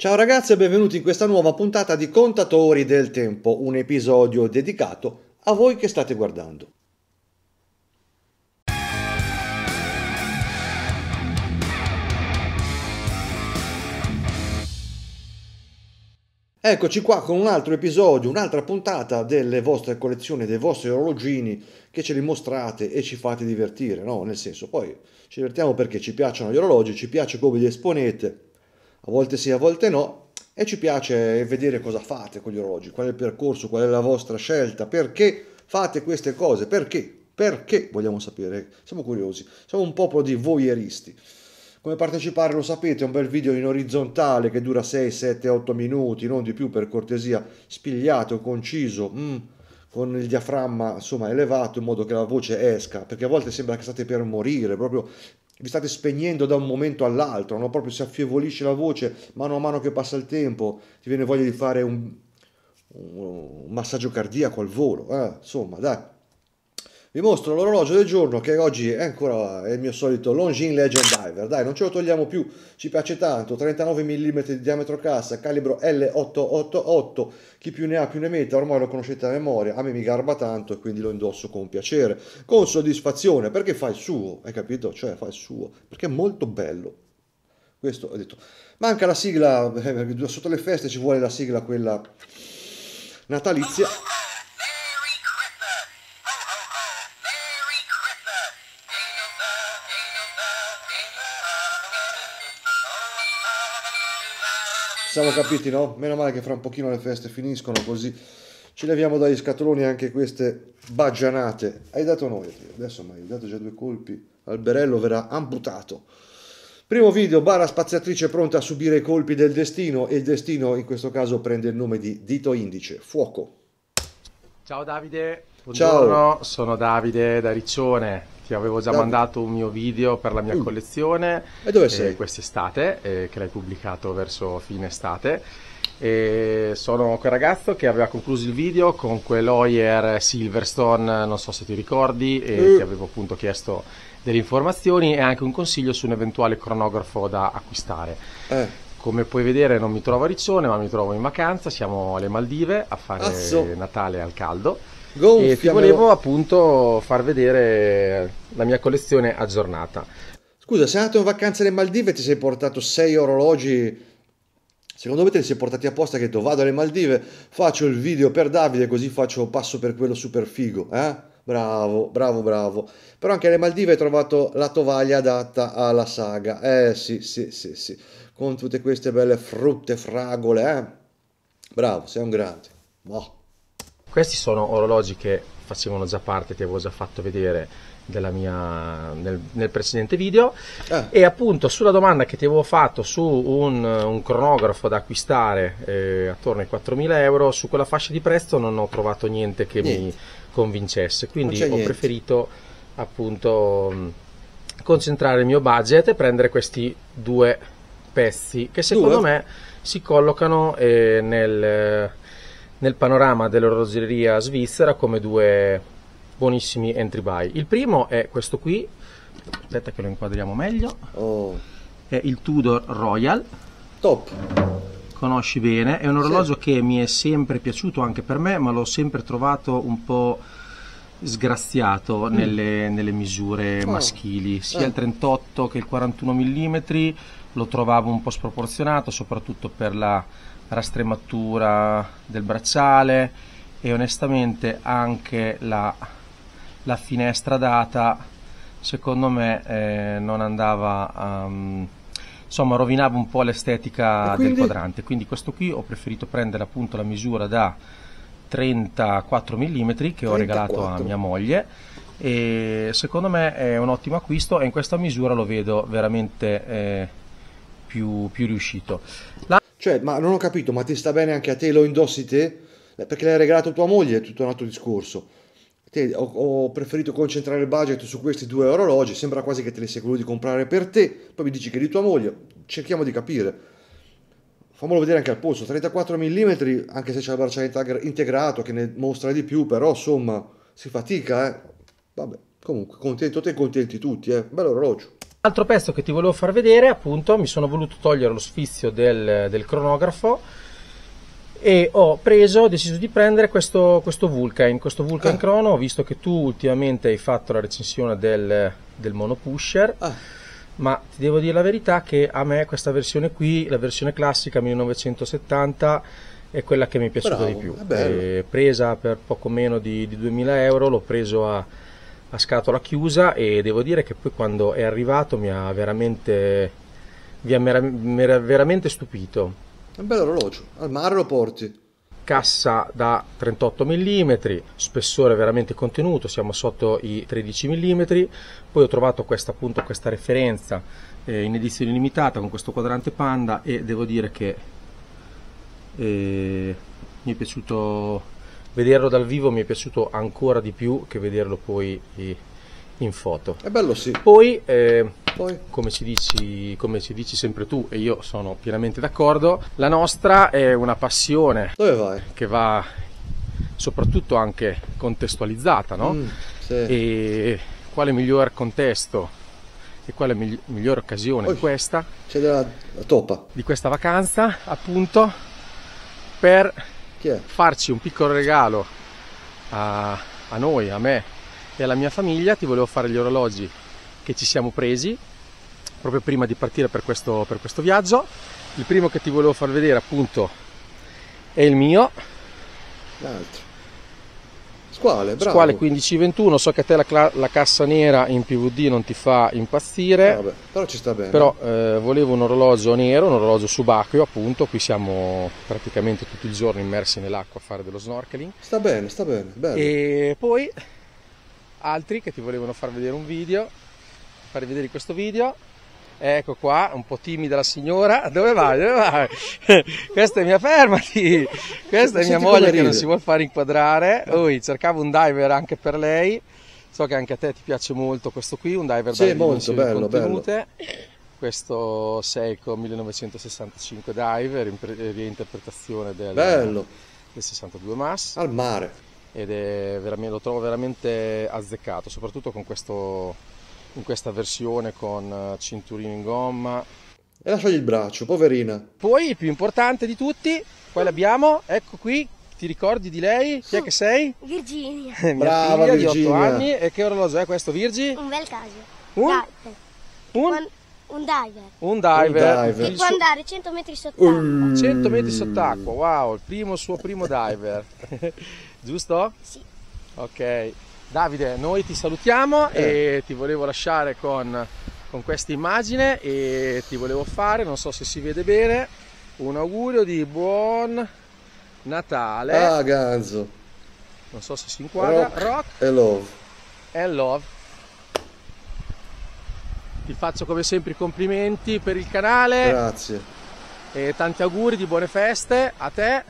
Ciao ragazzi e benvenuti in questa nuova puntata di Contatori del Tempo, un episodio dedicato a voi che state guardando. Eccoci qua con un altro episodio, un'altra puntata delle vostre collezioni, dei vostri orologini che ce li mostrate e ci fate divertire, no? Nel senso, poi ci divertiamo perché ci piacciono gli orologi, ci piace come li esponete a volte sì, a volte no, e ci piace vedere cosa fate con gli orologi, qual è il percorso, qual è la vostra scelta, perché fate queste cose, perché, perché vogliamo sapere, siamo curiosi, siamo un popolo di voyeuristi. Come partecipare lo sapete, è un bel video in orizzontale che dura 6, 7, 8 minuti, non di più per cortesia, spigliato, conciso, mm, con il diaframma insomma elevato in modo che la voce esca, perché a volte sembra che state per morire, proprio vi state spegnendo da un momento all'altro, no? proprio si affievolisce la voce, mano a mano che passa il tempo, ti viene voglia di fare un, un, massaggio cardiaco al volo, eh? insomma dai vi mostro l'orologio del giorno che oggi è ancora il mio solito Longin Legend Diver, dai non ce lo togliamo più, ci piace tanto, 39 mm di diametro cassa, calibro L888, chi più ne ha più ne mette, ormai lo conoscete a memoria, a me mi garba tanto e quindi lo indosso con piacere, con soddisfazione, perché fa il suo, hai capito? Cioè fa il suo, perché è molto bello, questo ho detto. Manca la sigla, eh, sotto le feste ci vuole la sigla quella natalizia. Siamo capiti, no? Meno male che fra un pochino le feste finiscono così ci leviamo dagli scatoloni anche queste baggianate. Hai dato noi, adesso mi hai dato già due colpi, Alberello verrà amputato. Primo video, bara spaziatrice pronta a subire i colpi del destino e il destino in questo caso prende il nome di dito indice, fuoco. Ciao Davide, Buongiorno, Ciao. sono Davide da Riccione. Ti avevo già Davide. mandato un mio video per la mia mm. collezione. E dove eh, sei? Quest'estate, eh, che l'hai pubblicato verso fine estate. E sono quel ragazzo che aveva concluso il video con quell'Oyer Silverstone, non so se ti ricordi, e mm. ti avevo appunto chiesto delle informazioni e anche un consiglio su un eventuale cronografo da acquistare. Eh. Come puoi vedere non mi trovo a Riccione ma mi trovo in vacanza, siamo alle Maldive a fare Azzo. Natale al caldo Gonfiamelo. e ti volevo appunto far vedere la mia collezione aggiornata. Scusa, sei andato in vacanza alle Maldive e ti sei portato sei orologi Secondo me te li sei portati apposta che hai detto vado alle Maldive, faccio il video per Davide così faccio passo per quello super figo, eh? Bravo, bravo, bravo. Però anche alle Maldive hai trovato la tovaglia adatta alla saga. Eh sì, sì, sì, sì. Con tutte queste belle frutte, fragole, eh? Bravo, sei un grande. Boh. Questi sono orologi che facevano già parte, ti avevo già fatto vedere della mia, nel, nel precedente video. Eh. E appunto sulla domanda che ti avevo fatto su un, un cronografo da acquistare eh, attorno ai 4.000 euro, su quella fascia di prezzo non ho trovato niente che niente. mi convincesse, quindi ho niente. preferito appunto concentrare il mio budget e prendere questi due pezzi che secondo due. me si collocano eh, nel nel panorama dell'orologeria svizzera come due buonissimi entry buy. Il primo è questo qui, aspetta che lo inquadriamo meglio, oh. è il Tudor Royal. Top! Conosci bene, è un orologio sì. che mi è sempre piaciuto anche per me, ma l'ho sempre trovato un po' sgraziato mm. nelle, nelle, misure oh. maschili, sia eh. il 38 che il 41 mm, lo trovavo un po' sproporzionato, soprattutto per la rastrematura del bracciale e onestamente anche la, la finestra data secondo me eh, non andava um, insomma rovinava un po' l'estetica quindi... del quadrante quindi questo qui ho preferito prendere appunto la misura da 34 mm che 34. ho regalato a mia moglie e secondo me è un ottimo acquisto e in questa misura lo vedo veramente eh, più, più, riuscito. La cioè, ma non ho capito, ma ti sta bene anche a te, lo indossi te? Eh, perché l'hai regalato tua moglie, è tutto un altro discorso. Te, ho, ho, preferito concentrare il budget su questi due orologi, sembra quasi che te li sia voluti comprare per te, poi mi dici che è di tua moglie, cerchiamo di capire. Fammelo vedere anche al polso, 34 mm, anche se c'è il bracciale integrato che ne mostra di più, però insomma, si fatica, eh. Vabbè, comunque, contento te e contenti tutti, eh. Bello orologio. Altro pezzo che ti volevo far vedere, appunto, mi sono voluto togliere lo sfizio del, del cronografo e ho preso, ho deciso di prendere questo, questo Vulcan, questo Vulcan ah. Crono, visto che tu ultimamente hai fatto la recensione del, del Mono Pusher, ah. ma ti devo dire la verità che a me questa versione qui, la versione classica 1970, è quella che mi è piaciuta Bravo, di più. Eh, presa per poco meno di, di 2000 euro, l'ho preso a a scatola chiusa e devo dire che poi quando è arrivato mi ha veramente, mi ha merav- veramente stupito. È un bello orologio, al mare lo porti. Cassa da 38 mm, spessore veramente contenuto, siamo sotto i 13 mm. Poi ho trovato questa, appunto, questa referenza eh, in edizione limitata con questo quadrante panda e devo dire che eh, mi è piaciuto vederlo dal vivo mi è piaciuto ancora di più che vederlo poi in foto. È bello sì. Poi, eh, poi. Come, ci dici, come, ci dici, sempre tu e io sono pienamente d'accordo, la nostra è una passione Dove vai? che va soprattutto anche contestualizzata, no? Mm, sì. E quale miglior contesto e quale migli- migliore occasione poi, di questa? C'è della toppa. Di questa vacanza appunto per farci un piccolo regalo a, a noi, a me e alla mia famiglia, ti volevo fare gli orologi che ci siamo presi proprio prima di partire per questo, per questo viaggio. Il primo che ti volevo far vedere appunto è il mio. L'altro Squale, bravo. Squale 15-21, so che a te la, la, cassa nera in PVD non ti fa impazzire. Ah, vabbè, però ci sta bene. Però eh, volevo un orologio nero, un orologio subacqueo appunto, qui siamo praticamente tutto il giorno immersi nell'acqua a fare dello snorkeling. Sta bene, sta bene, bello. E poi altri che ti volevano far vedere un video, farvi vedere questo video Ecco qua, un po' timida la signora. Dove vai? Dove vai? Questa è mia fermati. Questa è mia moglie che non si vuole far inquadrare. Ui, cercavo un diver anche per lei. So che anche a te ti piace molto questo qui, un diver sì, da molto bello, contenute. bello. Questo Seiko 1965 diver, reinterpretazione del, bello. del 62 Mass. Al mare. Ed è veramente, lo trovo veramente azzeccato, soprattutto con questo in questa versione con eh, cinturino in gomma. E lasciagli il braccio, poverina. Poi il più importante di tutti, poi l'abbiamo, mm. ecco qui, ti ricordi di lei? Chi è che sei? Virginia. Eh, mia Brava figlia Virginia. di 8 anni. E che orologio è questo, Virgi? Un bel caso. Un? Un? Un, diver. Un diver. Un diver. Che può andare 100 metri sott'acqua. 100 metri sott'acqua, wow, il primo, suo primo diver. Giusto? Sì. Ok. Davide, noi ti salutiamo eh. e ti volevo lasciare con, con questa immagine e ti volevo fare, non so se si vede bene, un augurio di buon Natale. Ah, Ganzo. Non so se si inquadra. Rock, Rock and Love. E Love. Ti faccio come sempre i complimenti per il canale. Grazie. E tanti auguri di buone feste a te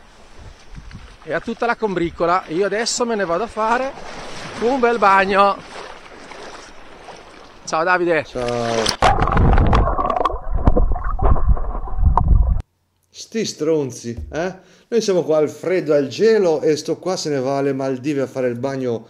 e a tutta la combriccola. Io adesso me ne vado a fare un bel bagno ciao Davide ciao sti stronzi eh? noi siamo qua al freddo al gelo e sto qua se ne va alle Maldive a fare il bagno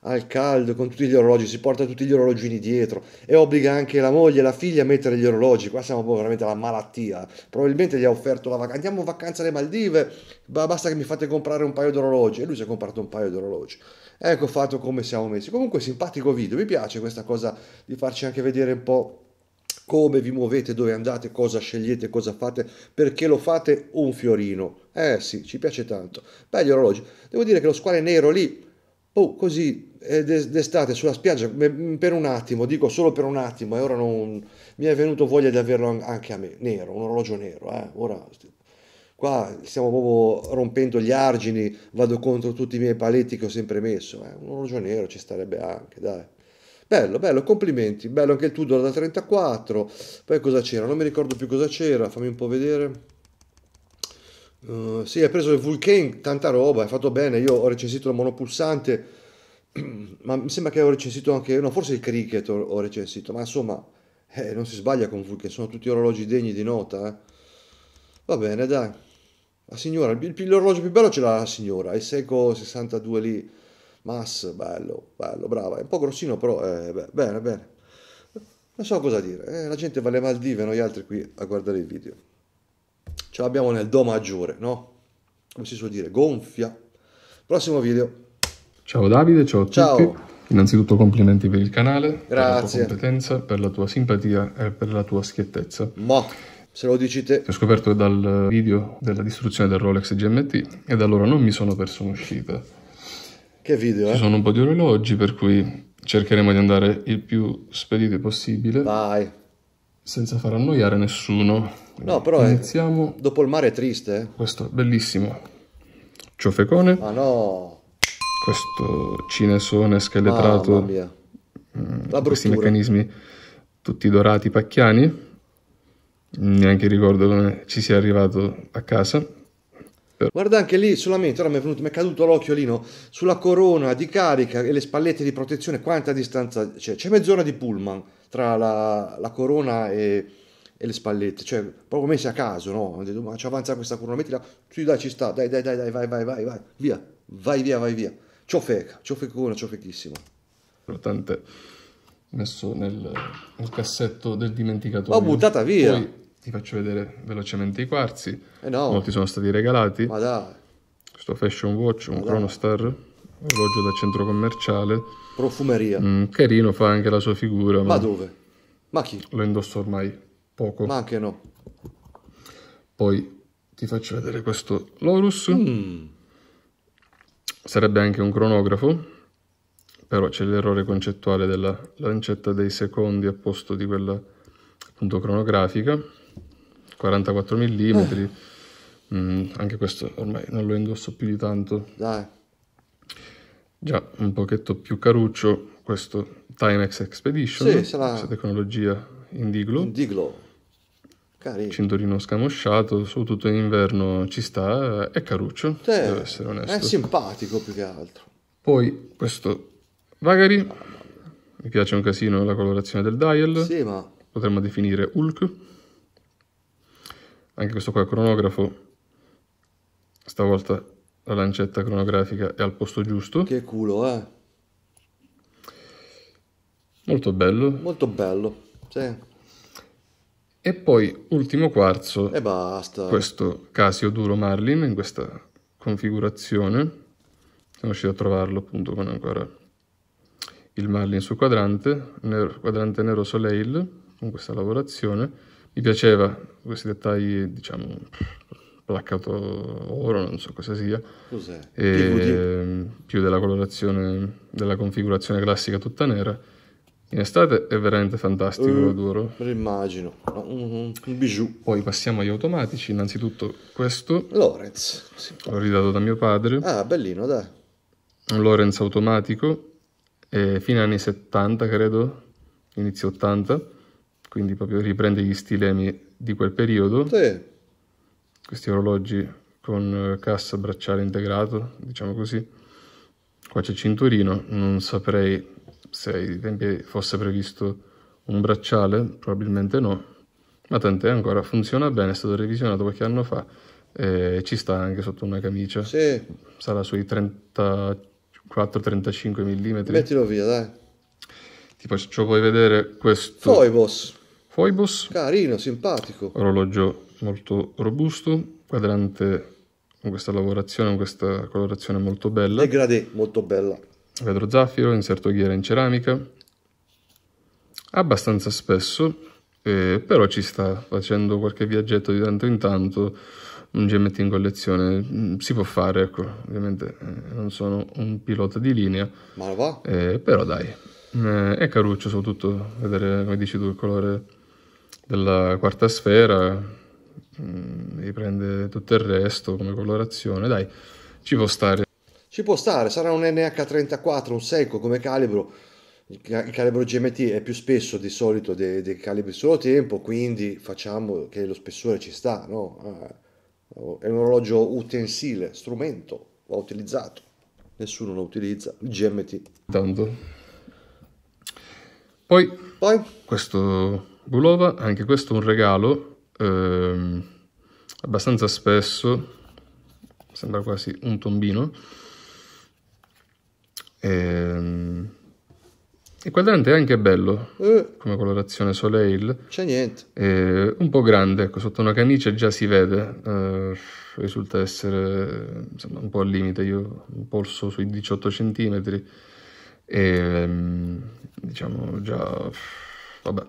al caldo con tutti gli orologi si porta tutti gli orologini dietro e obbliga anche la moglie e la figlia a mettere gli orologi qua siamo veramente alla malattia probabilmente gli ha offerto la vacanza andiamo in vacanza alle Maldive basta che mi fate comprare un paio d'orologi e lui si è comprato un paio d'orologi Ecco fatto come siamo messi. Comunque simpatico video, mi piace questa cosa di farci anche vedere un po' come vi muovete, dove andate, cosa scegliete, cosa fate, perché lo fate un fiorino. Eh sì, ci piace tanto. Beh, gli orologi. Devo dire che lo squale nero lì, oh, così, d'estate sulla spiaggia, per un attimo, dico solo per un attimo, e ora non... mi è venuto voglia di averlo anche a me, nero, un orologio nero. Eh? Ora qua stiamo proprio rompendo gli argini, vado contro tutti i miei paletti che ho sempre messo, eh. un orologio nero ci starebbe anche, dai. Bello, bello, complimenti, bello anche il Tudor da 34, poi cosa c'era? Non mi ricordo più cosa c'era, fammi un po' vedere. Uh, sì, hai preso il Vulcan, tanta roba, hai fatto bene, io ho recensito il monopulsante, ma mi sembra che ho recensito anche, no, forse il cricket ho, ho recensito, ma insomma, eh, non si sbaglia con Vulcan, sono tutti orologi degni di nota, eh. Va bene, dai. La signora, l'orologio più bello ce l'ha la signora, il Seiko 62 lì, Mas, bello, bello, brava, è un po' grossino però, eh, beh, bene, bene. Non so cosa dire, eh, la gente va alle Maldive, noi altri qui a guardare il video. Ce l'abbiamo nel Do maggiore, no? Come si suol dire, gonfia. Prossimo video. Ciao Davide, ciao a ciao. tutti. Innanzitutto complimenti per il canale, Grazie. per la tua competenza, per la tua simpatia e per la tua schiettezza. Mo. Se lo dici te. Ho scoperto dal video della distruzione del Rolex GMT e da allora non mi sono perso un'uscita. Che video, eh? Ci sono un po' di orologi, per cui cercheremo di andare il più spedito possibile. Vai. Senza far annoiare nessuno. No, però Iniziamo... È... dopo il mare è triste. Eh? Questo è bellissimo. Ciofecone. Ma ah, no! Questo cinesone scheletrato. Mamma mia. Mm, La questi meccanismi tutti dorati pacchiani neanche ricordo come ci sia arrivato a casa. Guarda anche lì solamente, ora mi è, venuto, mi è caduto l'occhio lì, sulla corona di carica e le spallette di protezione, quanta distanza c'è? C'è mezz'ora di pullman tra la, la corona e, e, le spallette, cioè proprio messi a caso, no? Ho detto, ma ci avanza questa corona, mettila, sì dai ci sta, dai dai dai, dai vai vai vai vai, via, vai via vai via, fecona, ciofecona, fechissimo. Tante messo nel, nel cassetto del dimenticatoio. L'ho buttata via! Poi ti faccio vedere velocemente i quarzi. Eh no! Molti sono stati regalati. Ma dai! Questo Fashion Watch, un dai. Chronostar orologio da centro commerciale. Profumeria. Mm, carino, fa anche la sua figura. Ma, ma, dove? Ma chi? Lo indosso ormai poco. Ma anche no. Poi ti faccio vedere questo Lorus. Mm. Sarebbe anche un cronografo però c'è l'errore concettuale della lancetta dei secondi a posto di quella appunto cronografica 44 mm eh. mm, anche questo ormai non lo indosso più di tanto Dai. già un pochetto più caruccio questo Timex Expedition sì, sarà... questa tecnologia Indiglo Indiglo Carino. cinturino scamosciato soprattutto in inverno ci sta è caruccio sì. deve essere onesto è simpatico più che altro poi questo Vagari, mi piace un casino la colorazione del dial. Sì, ma... Potremmo definire Hulk. Anche questo qua è cronografo. Stavolta la lancetta cronografica è al posto giusto. Che culo, eh? Molto bello. Molto bello, sì. E poi ultimo quarzo. E basta. Questo Casio Duro Marlin in questa configurazione. Sono riuscito a trovarlo appunto quando ancora il Marlin sul quadrante, nero, quadrante nero Soleil, con questa lavorazione. Mi piaceva questi dettagli, diciamo, placcato oro, non so cosa sia. Cos'è? più della colorazione, della configurazione classica tutta nera. In estate è veramente fantastico uh, eh, l'odoro. lo immagino, un, un, bijou. Poi passiamo agli automatici, innanzitutto questo. Lorenz. L'ho ridato da mio padre. Ah, bellino, dai. Un Lorenz automatico, eh, fine anni 70 credo, inizio 80, quindi proprio riprende gli stilemi di quel periodo. Sì. Questi orologi con eh, cassa bracciale integrato, diciamo così. Qua c'è cinturino, non saprei se ai tempi fosse previsto un bracciale, probabilmente no, ma tant'è ancora, funziona bene, è stato revisionato qualche anno fa, eh, ci sta anche sotto una camicia, sì. sarà sui 35 4-35 mm. Mettilo via, dai. Ti faccio poi vedere questo. Foibos. Foibos. Carino, simpatico. Orologio molto robusto, quadrante con questa lavorazione, con questa colorazione molto bella. E Degradé, molto bella. Vetro zaffiro, inserto ghiera in ceramica. Abbastanza spesso, eh, però ci sta facendo qualche viaggetto di tanto in tanto un GMT in collezione. Mm, si può fare, ecco, ovviamente eh, non sono un pilota di linea, ma va. Eh, però dai, eh, è caruccio soprattutto vedere, come dici tu, il colore della quarta sfera, mm, riprende tutto il resto come colorazione, dai, ci può stare. Ci può stare, sarà un NH34, un secco come calibro, il calibro GMT è più spesso di solito dei, dei calibri solo tempo, quindi facciamo che lo spessore ci sta, no? Ah, è un orologio utensile, strumento, va utilizzato, nessuno lo utilizza, il GMT. Tanto. Poi, Poi, questo Bulova, anche questo è un regalo, ehm, abbastanza spesso, sembra quasi un tombino, ehm, il quadrante è anche bello eh. come colorazione Soleil. C'è niente. È un po' grande, ecco, sotto una camicia già si vede. Eh, risulta essere insomma, un po' al limite. Io un polso sui 18 cm. E ehm, diciamo già. Vabbè.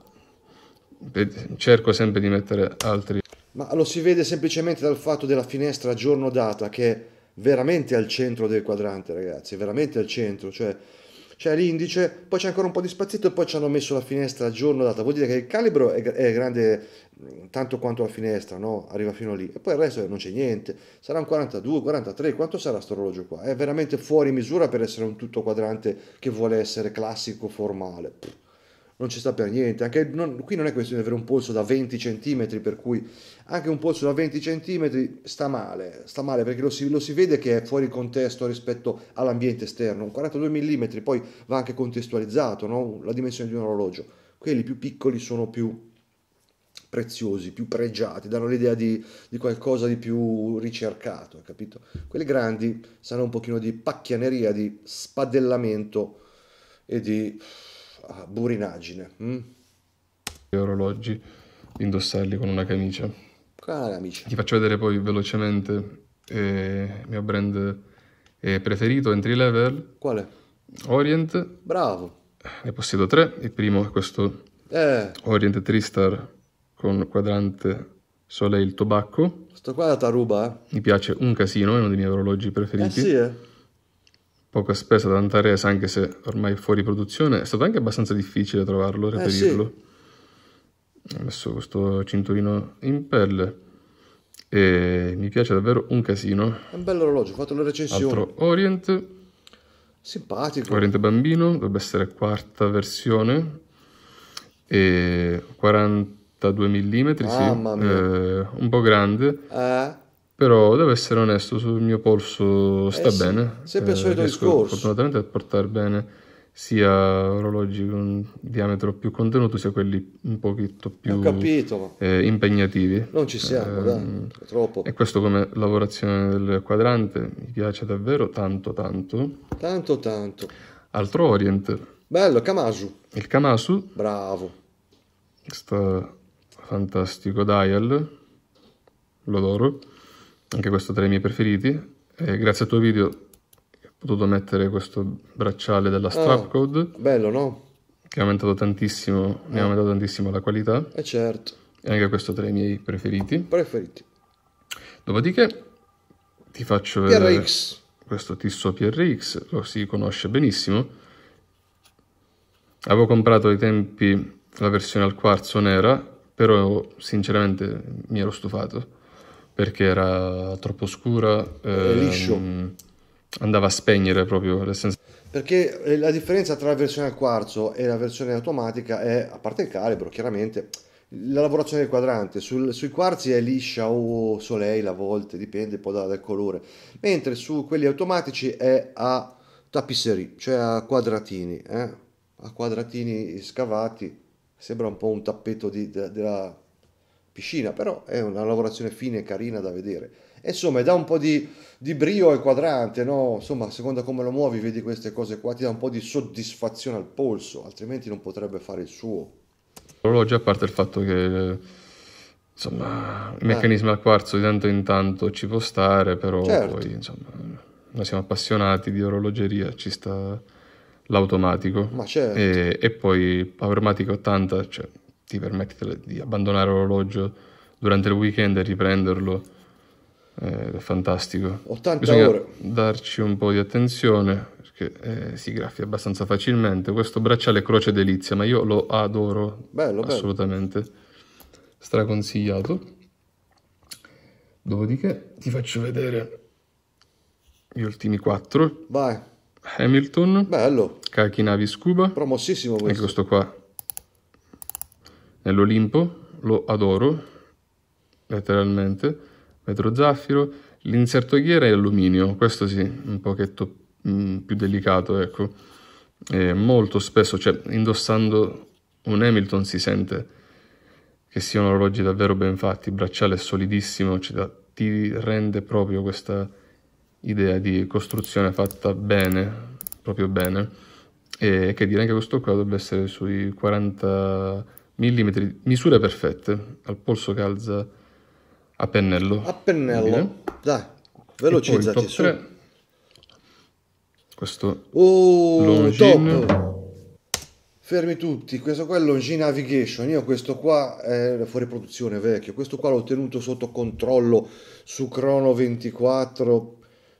Cerco sempre di mettere altri. Ma lo si vede semplicemente dal fatto della finestra giorno data che è veramente al centro del quadrante, ragazzi. Veramente al centro. Cioè c'è l'indice, poi c'è ancora un po' di spazzetto, poi ci hanno messo la finestra a giorno data. Vuol dire che il calibro è, è grande mm, tanto quanto la finestra, no? Arriva fino lì. E poi il resto non c'è niente. Sarà un 42, 43, quanto sarà questo orologio qua? È veramente fuori misura per essere un tutto quadrante che vuole essere classico, formale. Pff non ci sta per niente. Anche, non, qui non è questione di avere un polso da 20 cm, per cui anche un polso da 20 cm sta male, sta male perché lo si, lo si vede che è fuori contesto rispetto all'ambiente esterno. Un 42 mm poi va anche contestualizzato, no? la dimensione di un orologio. Quelli più piccoli sono più preziosi, più pregiati, danno l'idea di, di qualcosa di più ricercato, capito? Quelli grandi sanno un pochino di pacchianeria, di spadellamento e di a burinaggine. Mm? orologi, indossarli con una camicia. Con una camicia. Ti faccio vedere poi velocemente eh, il mio brand eh, preferito, entry level. Quale? Orient. Bravo. Ne possiedo tre. Il primo è questo eh. Orient Tristar con quadrante Soleil Tobacco. Questo qua è la taruba, eh. Mi piace un casino, è uno dei miei orologi preferiti. Eh sì, eh poca spesa da Antares, anche se ormai fuori produzione, è stato anche abbastanza difficile trovarlo, reperirlo. Eh sì. Ho messo questo cinturino in pelle e mi piace davvero un casino. È un bello orologio, ho fatto le recensioni. Altro Orient. Simpatico. Orient bambino, dovrebbe essere quarta versione. E 42 mm, sì. eh, un po' grande. Eh però devo essere onesto, sul mio polso eh sta eh, bene. Sempre eh, il solito discorso. Fortunatamente a portare bene sia orologi con diametro più contenuto sia quelli un pochetto più eh, impegnativi. Non ci siamo, eh, dai, è troppo. E questo come lavorazione del quadrante mi piace davvero tanto tanto. Tanto tanto. Altro Orient. Bello, Kamasu. Il Kamasu. Bravo. questo fantastico dial. Lo adoro anche questo tra i miei preferiti. Eh, grazie al tuo video ho potuto mettere questo bracciale della Strapcode. Ah, bello, no? Che ha aumentato tantissimo, ne ha ah. aumentato tantissimo la qualità. E eh, certo. E anche questo tra i miei preferiti. Preferiti. Dopodiché ti faccio PRX. vedere questo tisso PRX, lo si conosce benissimo. Avevo comprato ai tempi la versione al quarzo nera, però sinceramente mi ero stufato perché era troppo scura. Eh, liscio. Ehm, andava a spegnere proprio l'essenza. Perché eh, la differenza tra la versione al quarzo e la versione automatica è, a parte il calibro, chiaramente, la lavorazione del quadrante. Sul, sui quarzi è liscia o soleil a volte, dipende poi da, dal colore, mentre su quelli automatici è a tapisserie, cioè a quadratini, eh? a quadratini scavati. Sembra un po' un tappeto di, de, della piscina, però è una lavorazione fine e carina da vedere. E insomma, dà un po' di, di brio al quadrante, no? Insomma, secondo come lo muovi, vedi queste cose qua, ti dà un po' di soddisfazione al polso, altrimenti non potrebbe fare il suo. L'orologio, a parte il fatto che insomma, il meccanismo eh. al quarzo di tanto in tanto ci può stare, però certo. poi insomma noi siamo appassionati di orologeria, ci sta l'automatico. Ma certo. E, e poi Powermatic 80, cioè, ti permette di abbandonare l'orologio durante il weekend e riprenderlo. Eh, è fantastico. 80 Bisogna ore. darci un po' di attenzione perché eh, si graffia abbastanza facilmente. Questo bracciale Croce Delizia, ma io lo adoro bello, assolutamente. Bello. Straconsigliato. Dopodiché ti faccio vedere gli ultimi quattro. Vai. Hamilton. Bello. Kakinavi Scuba. Promossissimo questo. E questo qua Nell'Olimpo lo adoro, letteralmente, vetro zaffiro, l'inserto ghiera è alluminio, questo sì, un pochetto mh, mm, più delicato, ecco. E molto spesso, cioè indossando un Hamilton si sente che siano orologi davvero ben fatti, il bracciale è solidissimo, cioè, ti rende proprio questa idea di costruzione fatta bene, proprio bene. E che dire anche questo qua dovrebbe essere sui 40 millimetri, misure perfette, al polso calza a pennello. A pennello, dire. dai, velocizzati su. 3, questo oh, Longines. top! Fermi tutti, questo qua è il Navigation, io questo qua è fuori produzione vecchio, questo qua l'ho tenuto sotto controllo su Crono 24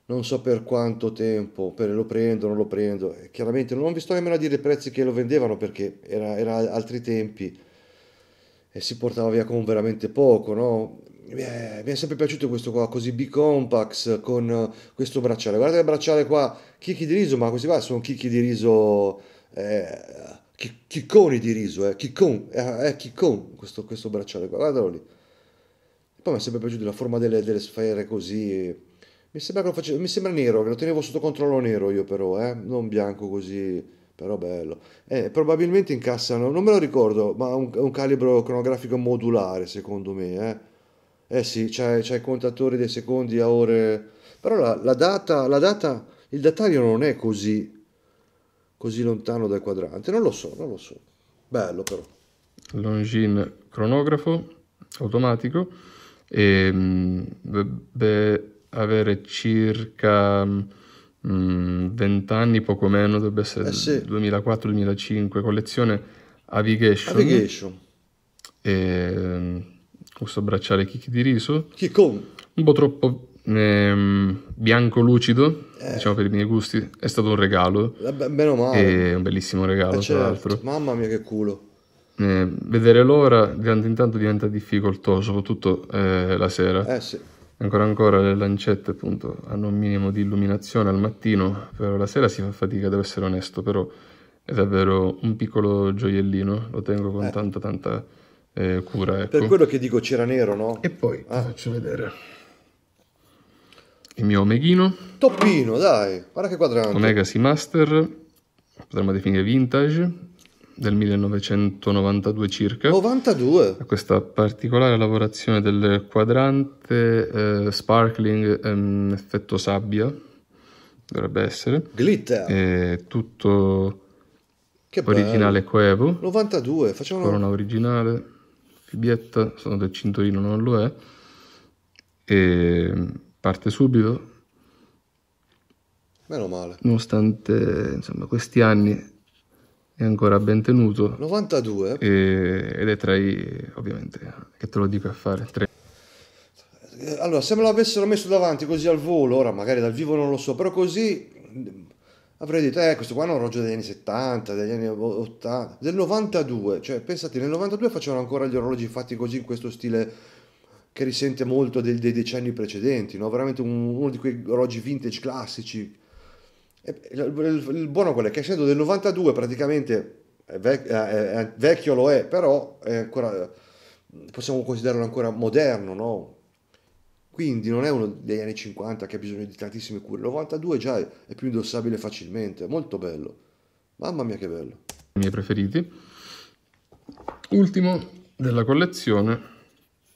non so per quanto tempo, per lo prendo, non lo prendo. Eh, chiaramente non vi sto nemmeno a dire i prezzi che lo vendevano perché era, era altri tempi e si portava via con veramente poco, no? Mi è, mi è, sempre piaciuto questo qua, così B-Compax con eh, questo bracciale. Guardate il bracciale qua, chicchi di riso, ma questi qua sono chicchi di riso, eh, chicconi di riso, eh, chiccon, eh, eh chiccon, questo, questo, bracciale qua, guardalo lì. poi mi è sempre piaciuto la forma delle, delle sfere così, mi sembra, che lo facevo, mi sembra nero, che lo tenevo sotto controllo nero io però, eh, non bianco così però bello. Eh, probabilmente incassano, non me lo ricordo, ma un, un calibro cronografico modulare secondo me. Eh, eh sì, c'è, c'è il contatore dei secondi a ore, però la, la, data, la data, il datario non è così, così lontano dal quadrante, non lo so, non lo so. Bello però. Longin cronografo automatico e ehm, dovrebbe avere circa Mm, vent'anni, poco meno, dovrebbe essere eh sì. 2004-2005, collezione Avigation. Avigation. E, questo mm, bracciale chicchi di riso. Chicon. Un po' troppo ehm, bianco lucido, eh. diciamo per i miei gusti, è stato un regalo. Eh, meno male. E un bellissimo regalo, eh, certo. tra l'altro. Mamma mia che culo. Eh, vedere l'ora di tanto in tanto diventa difficoltoso, soprattutto eh, la sera. Eh sì Ancora ancora le lancette appunto hanno un minimo di illuminazione al mattino, però la sera si fa fatica, devo essere onesto, però è davvero un piccolo gioiellino, lo tengo con eh. tanta tanta eh, cura. Ecco. Per quello che dico c'era nero, no? E poi ah. faccio vedere il mio omeghino. Toppino, dai, guarda che quadrante. Omega Seamaster, potremmo definire vintage, del 1992 circa. 92! questa particolare lavorazione del quadrante eh, sparkling ehm, effetto sabbia, dovrebbe essere. Glitter! Eh, tutto che originale coevo. 92, facciamo... Corona originale, fibietta, sono del cinturino, non lo è. E parte subito. Meno male. Nonostante insomma, questi anni è ancora ben tenuto. 92? E, ed è tra i, ovviamente, che te lo dico a fare, tre. Allora, se me l'avessero messo davanti così al volo, ora magari dal vivo non lo so, però così avrei detto, eh, questo qua è un orologio degli anni 70, degli anni 80, del 92, cioè pensate, nel 92 facevano ancora gli orologi fatti così in questo stile che risente molto dei, dei decenni precedenti, no? veramente un, uno di quei orologi vintage classici eh, il buono quello è che essendo del 92 praticamente eh, vecchio lo è, però è ancora, eh, possiamo considerarlo ancora moderno, no? Quindi non è uno degli anni 50 che ha bisogno di tantissime cure. Il 92 già è più indossabile facilmente, molto bello. Mamma mia che bello. I miei preferiti. Ultimo della collezione,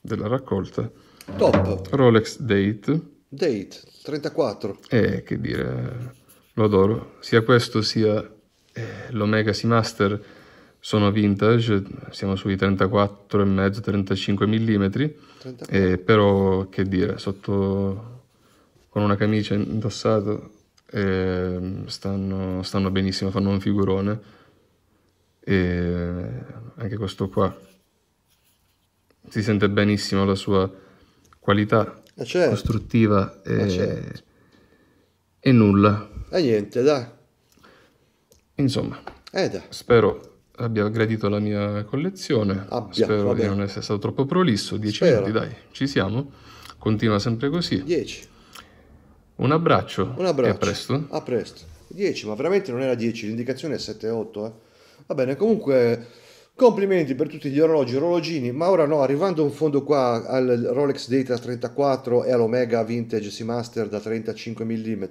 della raccolta. Top. Rolex Date. Date, 34. Eh, che dire lo adoro. Sia questo sia eh, l'Omega Seamaster sono vintage, siamo sui 34,5 35 mm, 34. però che dire, sotto con una camicia indossata eh, stanno, stanno benissimo, fanno un figurone. E anche questo qua si sente benissimo la sua qualità eh, certo. costruttiva e, eh, certo. e nulla e niente, dai. Insomma, eh, dai. spero abbia gradito la mia collezione. Abbia, spero vabbè. non essere stato troppo prolisso. 10 minuti, dai, ci siamo. Continua sempre così. 10. Un abbraccio. Un abbraccio. E a presto. A presto. 10, ma veramente non era 10, l'indicazione è 7-8. Eh. Va bene, comunque complimenti per tutti gli orologi, orologini, ma ora no, arrivando in fondo qua al Rolex Data 34 e all'Omega Vintage Seamaster da 35 mm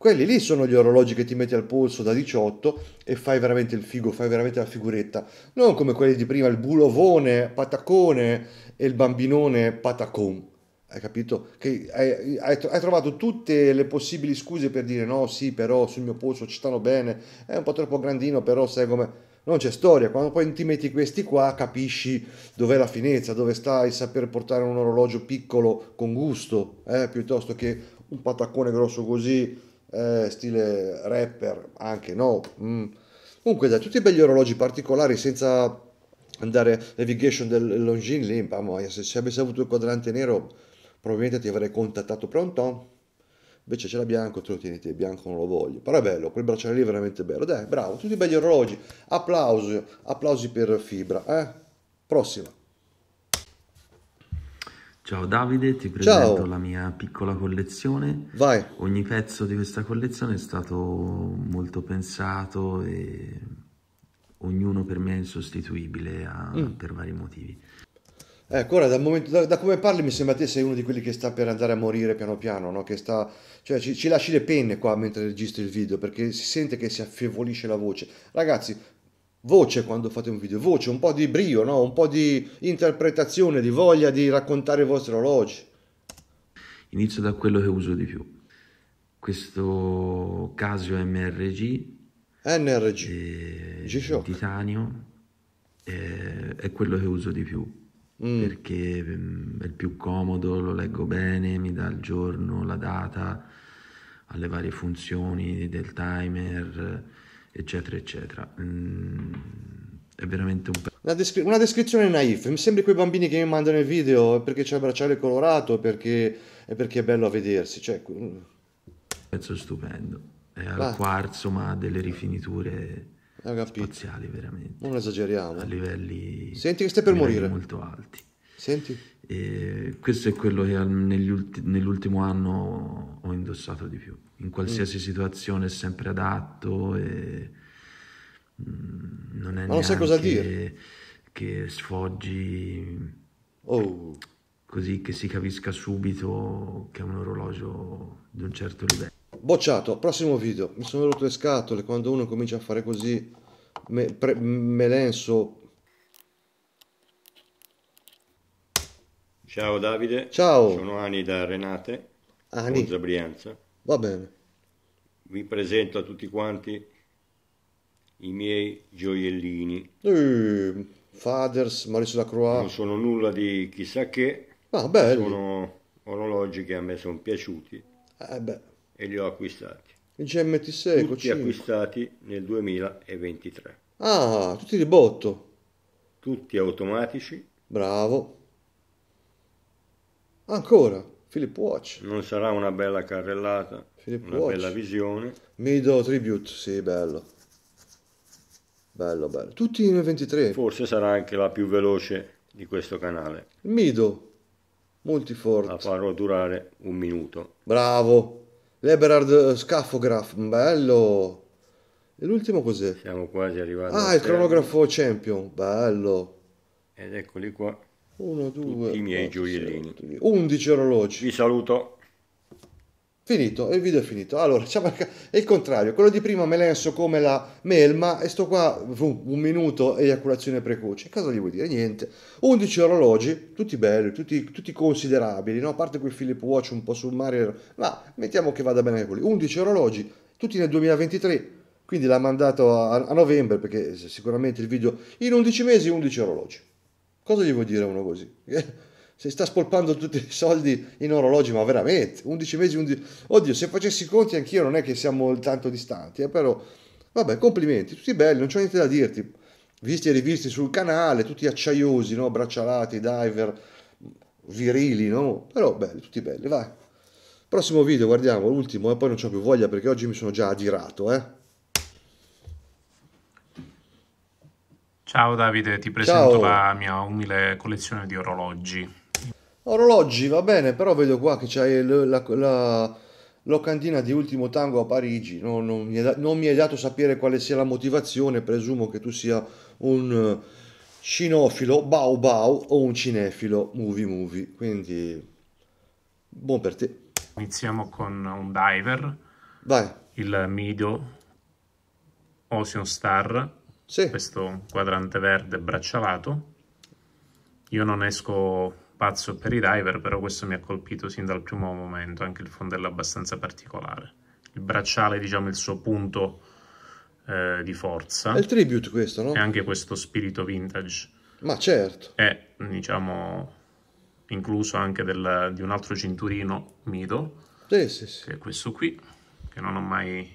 quelli lì sono gli orologi che ti metti al polso da 18 e fai veramente il figo, fai veramente la figuretta. Non come quelli di prima, il bulovone, patacone e il bambinone patacon. Hai capito? Che hai, hai, hai, trovato tutte le possibili scuse per dire no, sì, però sul mio polso ci stanno bene, è un po' troppo grandino, però sai come... Non c'è storia, quando poi ti metti questi qua capisci dov'è la finezza, dove sta il saper portare un orologio piccolo con gusto, eh? piuttosto che un patacone grosso così eh, stile rapper, anche no. Mm. Comunque, da tutti i begli orologi particolari senza andare navigation del Longin lì, se, ci avessi avuto il quadrante nero probabilmente ti avrei contattato pronto. Invece ce l'ha bianco, te lo tieni te, bianco non lo voglio. Però è bello, quel bracciale lì è veramente bello. Dai, bravo, tutti i begli orologi. Applausi, applausi per Fibra, eh? Prossima. Ciao Davide, ti presento Ciao. la mia piccola collezione. Vai. Ogni pezzo di questa collezione è stato molto pensato e ognuno per me è insostituibile a, ah, mm. per vari motivi. Ecco, ora momento, da, da, come parli mi sembra che sei uno di quelli che sta per andare a morire piano piano, no? sta, cioè, ci, ci, lasci le penne qua mentre registri il video perché si sente che si affievolisce la voce. Ragazzi, voce quando fate un video, voce, un po' di brio, no? un po' di interpretazione, di voglia di raccontare i vostri orologi. Inizio da quello che uso di più. Questo Casio MRG. NRG. Eh, G-Shock. Titanio. È, eh, è quello che uso di più. Mm. Perché mm, è il più comodo, lo leggo bene, mi dà il giorno, la data, alle varie funzioni del timer eccetera, eccetera. Mm, è veramente un pezzo. Una, descri- una, descrizione naif, mi sembri quei bambini che mi mandano i video eh, perché c'è il bracciale colorato, perché, perché è bello a vedersi. Cioè... Pezzo stupendo, è al ah. quarzo ma ha delle rifiniture spaziali veramente. Non esageriamo. A livelli, Senti che stai per morire. molto alti. Senti. E questo è quello che nell'ultimo anno ho indossato di più. In mm. qualsiasi mm. situazione è sempre adatto e mm, non è Ma non sai cosa dire. che sfoggi oh. così che si capisca subito che è un orologio di un certo livello. Bocciato, prossimo video. Mi sono rotto le scatole quando uno comincia a fare così me, pre- melenso Ciao Davide. Ciao. Sono Ani da Renate. Ani. Da Brianza. Va bene. Vi presento a tutti quanti i miei gioiellini. Eh, Faders, Mauricio Lacroix. Non sono nulla di chissà che. Ah, belli. Sono orologi che a me sono piaciuti. Eh e li ho acquistati. Il GMT6. Tutti 5. acquistati nel 2023. Ah, tutti di botto. Tutti automatici. Bravo Ancora, Philip Watch. Non sarà una bella carrellata, Philip una Watch. bella visione. Mido Tribute, sì, bello. Bello, bello. Tutti in 23. Forse sarà anche la più veloce di questo canale. Mido, Multifort. La farò durare un minuto. Bravo. L'Eberard eh, Scaffograph, bello. E l'ultimo cos'è? Siamo quasi arrivati. Ah, il cronografo Champion, bello. Ed eccoli qua. Uno, due, i miei quattro, gioiellini. 11 orologi. Vi saluto. Finito, il video è finito. Allora, è il contrario. Quello di prima me lenso come la melma e sto qua un minuto eiaculazione precoce. Cosa gli vuol dire? Niente. 11 orologi, tutti belli, tutti, tutti considerabili, no? A parte quel Philip Watch un po' sul sommario, ma mettiamo che vada bene quelli. 11 orologi, tutti nel 2023. Quindi l'ha mandato a, a novembre perché sicuramente il video in 11 mesi 11 orologi. Cosa gli vuol dire uno così? Eh, se sta spolpando tutti i soldi in orologi, ma veramente, 11 mesi, 11... Oddio, se facessi i conti anch'io non è che siamo tanto distanti, eh, però... Vabbè, complimenti, tutti belli, non c'è niente da dirti. Visti e rivisti sul canale, tutti acciaiosi, no? Braccialati, diver, virili, no? Però belli, tutti belli, vai. Prossimo video, guardiamo, l'ultimo, e eh? poi non ho più voglia perché oggi mi sono già adirato, eh. Ciao Davide, ti presento Ciao. la mia umile collezione di orologi. Orologi, va bene, però vedo qua che c'hai la, la locandina di Ultimo Tango a Parigi. No, non, mi è, non, mi hai dato sapere quale sia la motivazione, presumo che tu sia un eh, cinofilo bau bau o un cinefilo movie movie, quindi buon per te. Iniziamo con un diver, Vai. il Mido Ocean Star sì. Questo quadrante verde braccialato. Io non esco pazzo per i diver, però questo mi ha colpito sin dal primo momento, anche il fondello è abbastanza particolare. Il bracciale, diciamo, il suo punto eh, di forza. È il tribute questo, no? E anche questo spirito vintage. Ma certo. È, diciamo, incluso anche del, di un altro cinturino Mido, sì, sì, sì. che è questo qui, che non ho mai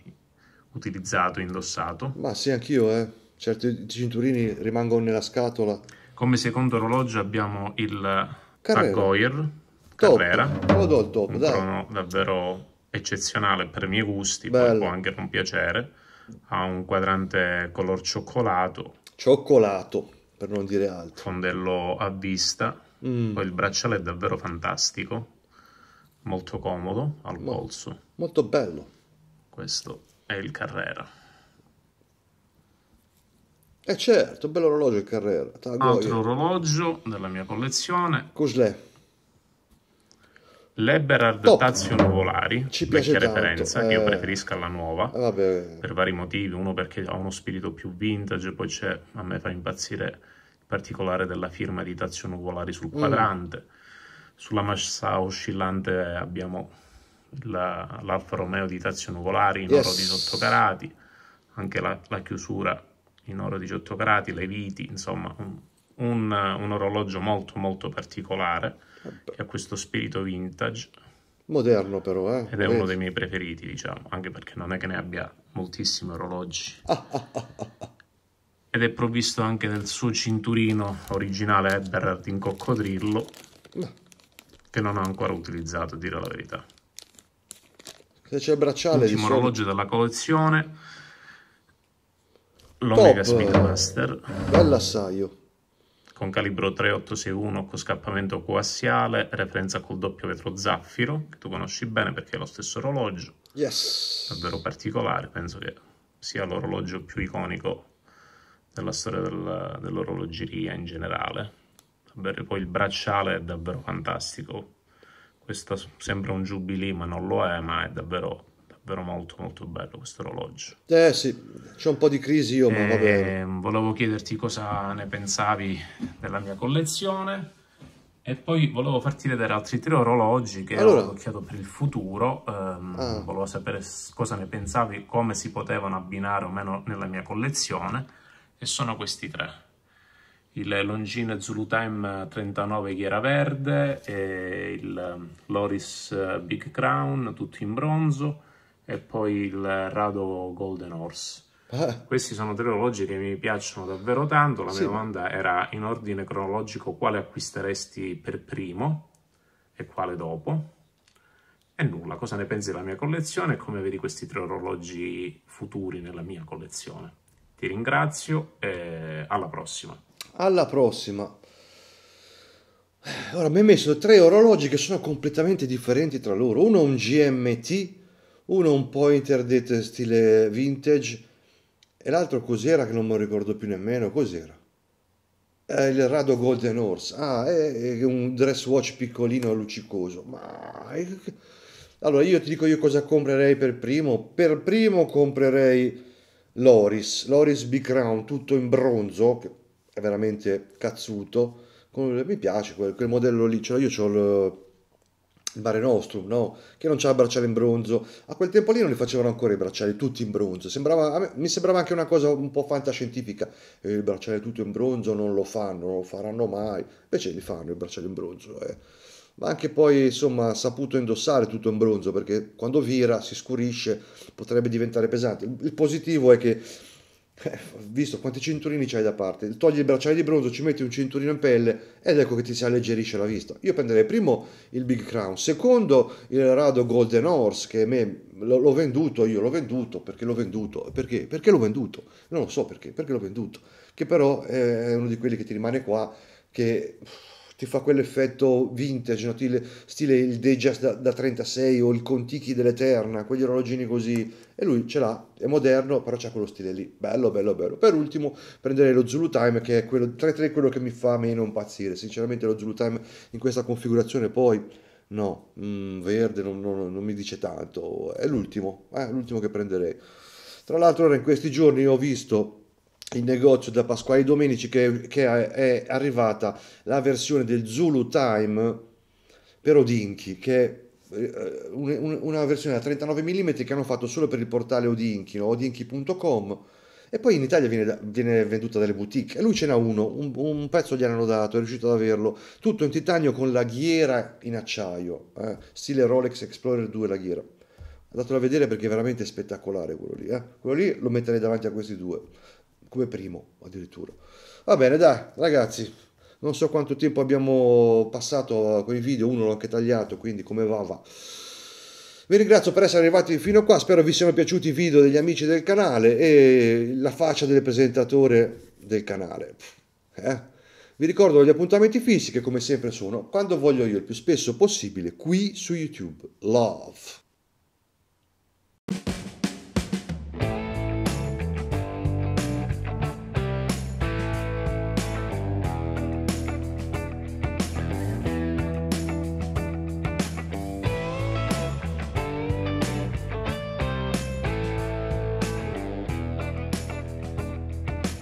utilizzato, indossato. Ma sì, anch'io, eh certi cinturini rimangono nella scatola. Come secondo orologio abbiamo il Tagoir Carrera. Lo do il top, un dai. davvero eccezionale per i miei gusti, poi può anche non piacere. Ha un quadrante color cioccolato. Cioccolato, per non dire altro. Fondello a vista. Mm. Poi il bracciale è davvero fantastico, molto comodo al Ma, polso. Molto bello. Questo è il Carrera. E eh certo, bello orologio il Carrera. Altro orologio della mia collezione. Cos'è? L'Eberhard Tazio Nuvolari, Ci piace vecchia tanto. referenza, eh. che io eh. preferisco alla nuova, eh, per vari motivi. Uno perché ha uno spirito più vintage, poi c'è, a me fa impazzire il particolare della firma di Tazio Nuvolari sul mm. quadrante. Mm. Sulla massa oscillante abbiamo la, l'Alfa Romeo di Tazio Nuvolari in yes. oro di sottocarati, anche la, la chiusura in oro 18 grati, le viti, insomma un, un, orologio molto molto particolare che ha questo spirito vintage. Moderno però, eh? Ed è uno dei miei preferiti, diciamo, anche perché non è che ne abbia moltissimi orologi. Ed è provvisto anche del suo cinturino originale Eberhard in coccodrillo, che non ho ancora utilizzato, a dire la verità. Se c'è il bracciale... L'ultimo orologio della collezione l'Omega Top. Speedmaster. Bell'assaio. Con calibro 3861 con scappamento coassiale, referenza col doppio vetro zaffiro, che tu conosci bene perché è lo stesso orologio. Yes. Davvero particolare, penso che sia l'orologio più iconico della storia del, dell'orologeria in generale. Davvero, poi il bracciale è davvero fantastico. Questo sembra un jubilee ma non lo è, ma è davvero davvero molto molto bello questo orologio. Eh sì, c'è un po' di crisi io, ma va ehm, Volevo chiederti cosa ne pensavi della mia collezione. E poi volevo farti vedere altri tre orologi che allora. ho occhiato per il futuro. Um, ah. Volevo sapere cosa ne pensavi, come si potevano abbinare o meno nella mia collezione. E sono questi tre. Il Longines Zulu Time 39 Ghiera Verde e eh, il ehm, Loris eh, Big Crown, tutto in bronzo e poi il Rado Golden Horse. Ah. Questi sono tre orologi che mi piacciono davvero tanto. La mia domanda era in ordine cronologico quale acquisteresti per primo e quale dopo. E nulla, cosa ne pensi della mia collezione e come vedi questi tre orologi futuri nella mia collezione. Ti ringrazio e alla prossima. Alla prossima. Ora mi hai messo tre orologi che sono completamente differenti tra loro. Uno è un GMT uno un po' interdetto stile vintage e l'altro cos'era che non mi ricordo più nemmeno, cos'era? Eh, il Rado Golden Horse, ah, è, è un dress watch piccolino luccicoso, ma... Allora io ti dico io cosa comprerei per primo, per primo comprerei l'Oris, l'Oris Big Crown, tutto in bronzo, che è veramente cazzuto, mi piace quel, quel modello lì, cioè io ho il Mare Nostrum, no? che non c'era il bracciale in bronzo. A quel tempo lì non li facevano ancora i bracciali tutti in bronzo, sembrava, me, mi sembrava anche una cosa un po' fantascientifica, eh, il bracciale tutto in bronzo non lo fanno, non lo faranno mai, invece li fanno i bracciali in bronzo. Eh. Ma anche poi, insomma, ha saputo indossare tutto in bronzo, perché quando vira, si scurisce, potrebbe diventare pesante. Il positivo è che eh, visto quanti cinturini c'hai da parte, togli il bracciale di bronzo, ci metti un cinturino in pelle ed ecco che ti si alleggerisce la vista. Io prenderei primo il Big Crown, secondo il Rado Golden Horse che me, l'ho venduto io, l'ho venduto perché l'ho venduto, perché? Perché l'ho venduto, non lo so perché, perché l'ho venduto, che però è uno di quelli che ti rimane qua che ti fa quell'effetto vintage, no? stile il Dejas da, da, 36 o il Contichi dell'Eterna, quegli orologini così. E lui ce l'ha, è moderno, però c'ha quello stile lì. Bello, bello, bello. Per ultimo prenderei lo Zulu Time, che è quello, 3-3 quello che mi fa meno impazzire. Sinceramente lo Zulu Time in questa configurazione poi... No, mh, mm, verde non, non, non, mi dice tanto, è l'ultimo, eh, l'ultimo che prenderei. Tra l'altro ora in questi giorni ho visto il negozio da Pasquale Domenici che, che è arrivata la versione del Zulu Time per Odinchi che è eh, una versione da 39 mm che hanno fatto solo per il portale Odinchi, no? odinchi.com e poi in Italia viene, viene, venduta dalle boutique e lui ce n'ha uno, un, un, pezzo gli hanno dato, è riuscito ad averlo, tutto in titanio con la ghiera in acciaio, eh? stile Rolex Explorer 2 la ghiera. Datelo a vedere perché è veramente spettacolare quello lì, eh? quello lì lo metterei davanti a questi due come primo addirittura. Va bene, dai, ragazzi, non so quanto tempo abbiamo passato con i video, uno l'ho anche tagliato, quindi come va va. Vi ringrazio per essere arrivati fino a qua, spero vi siano piaciuti i video degli amici del canale e la faccia del presentatore del canale. Eh? Vi ricordo gli appuntamenti fissi che come sempre sono quando voglio io il più spesso possibile qui su YouTube. Love.